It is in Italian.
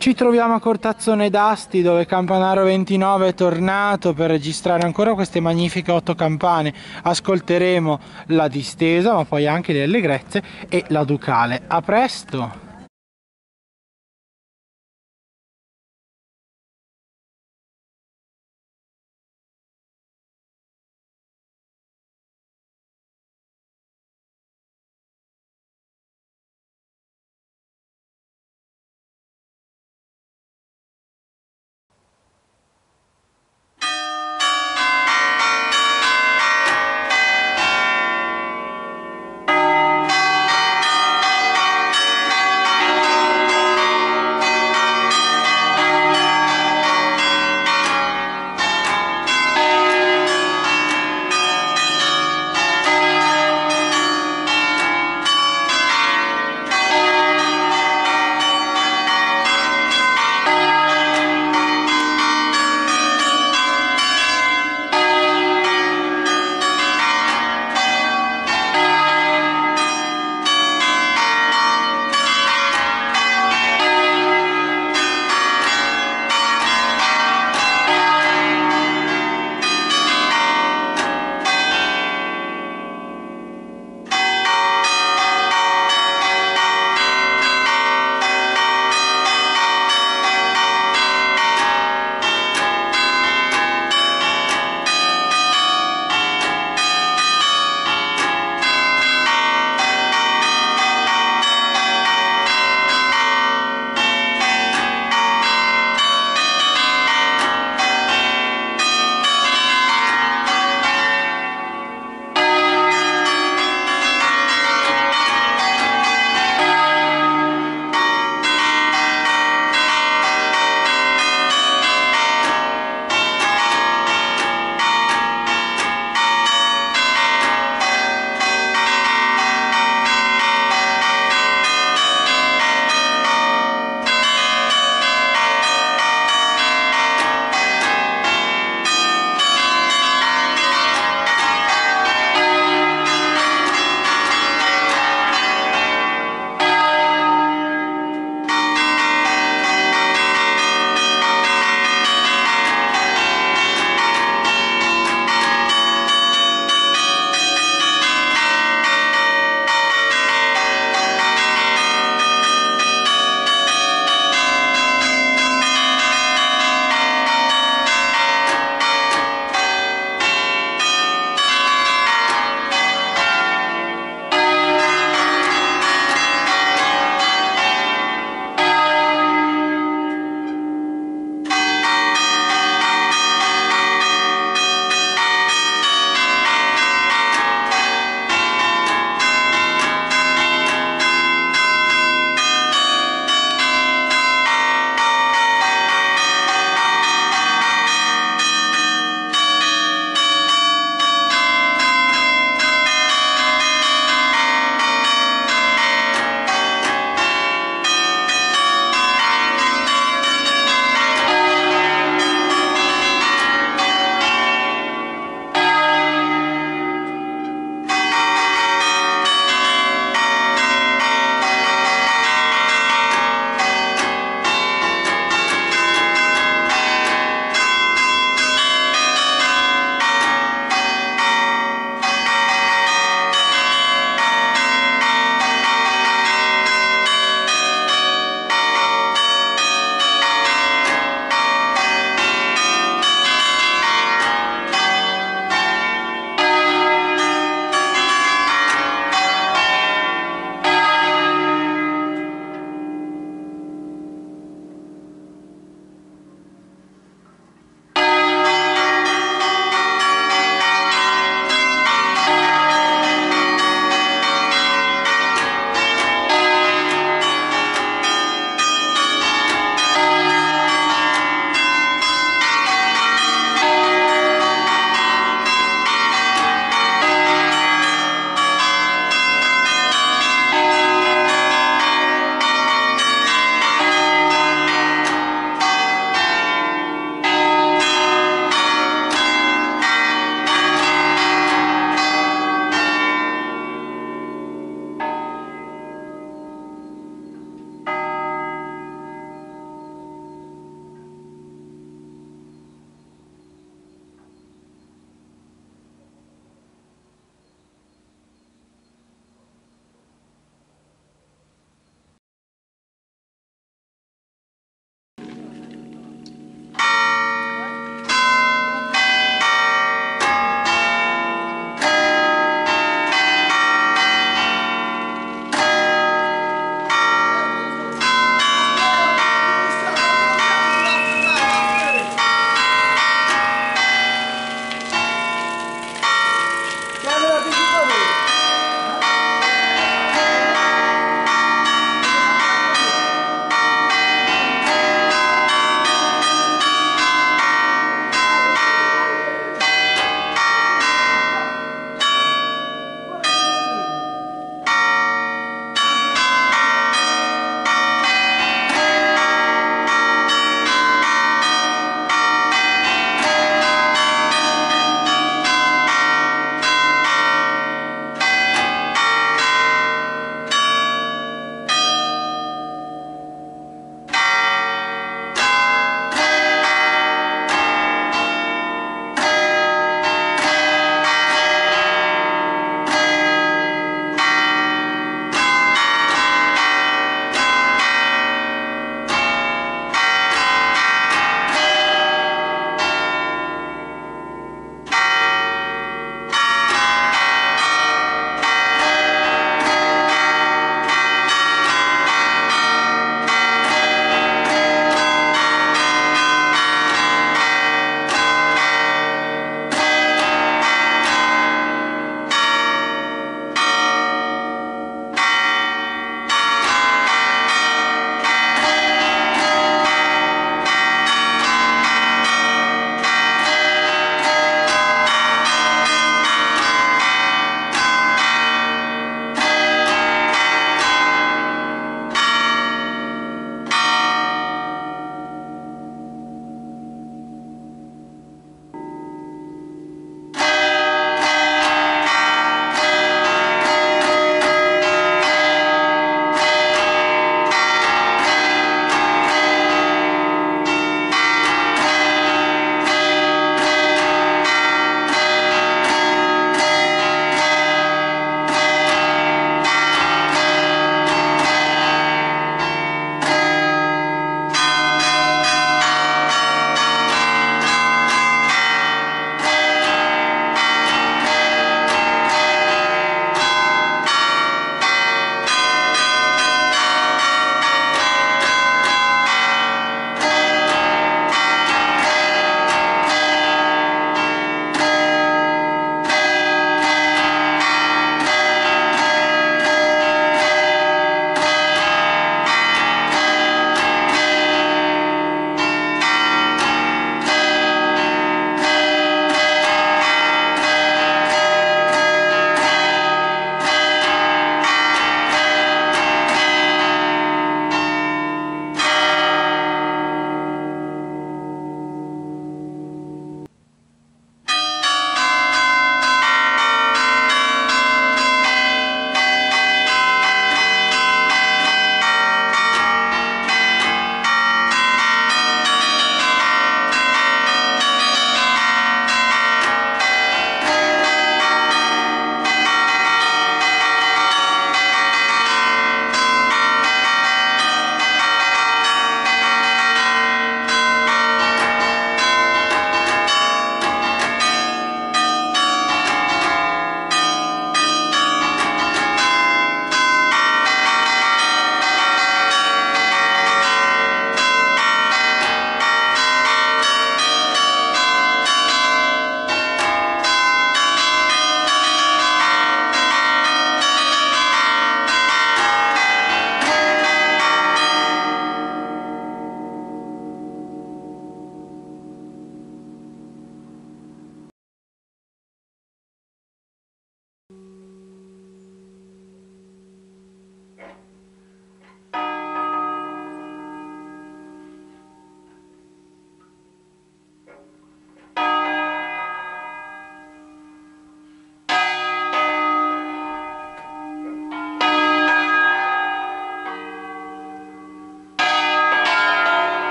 Ci troviamo a Cortazzone d'Asti dove Campanaro 29 è tornato per registrare ancora queste magnifiche otto campane. Ascolteremo la distesa ma poi anche le allegrezze e la ducale. A presto!